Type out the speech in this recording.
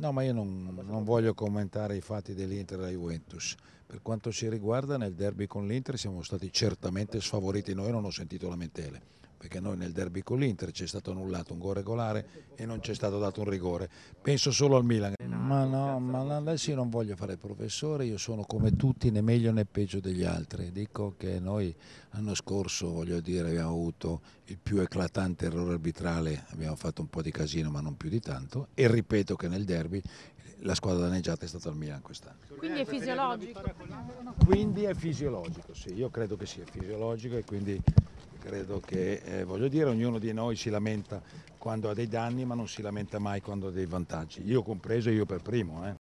No, ma io non, non voglio commentare i fatti dell'Inter e della Juventus. Per quanto ci riguarda, nel derby con l'Inter siamo stati certamente sfavoriti noi, non ho sentito lamentele perché noi nel derby con l'Inter c'è stato annullato un gol regolare e non c'è stato dato un rigore. Penso solo al Milan. Ma no, ma adesso io non voglio fare professore, io sono come tutti, né meglio né peggio degli altri. Dico che noi l'anno scorso, voglio dire, abbiamo avuto il più eclatante errore arbitrale, abbiamo fatto un po' di casino ma non più di tanto e ripeto che nel derby la squadra danneggiata è stata il Milan quest'anno. Quindi è fisiologico? Quindi è fisiologico, sì, io credo che sia fisiologico e quindi Credo che, eh, voglio dire, ognuno di noi si lamenta quando ha dei danni ma non si lamenta mai quando ha dei vantaggi, io compreso, io per primo. Eh.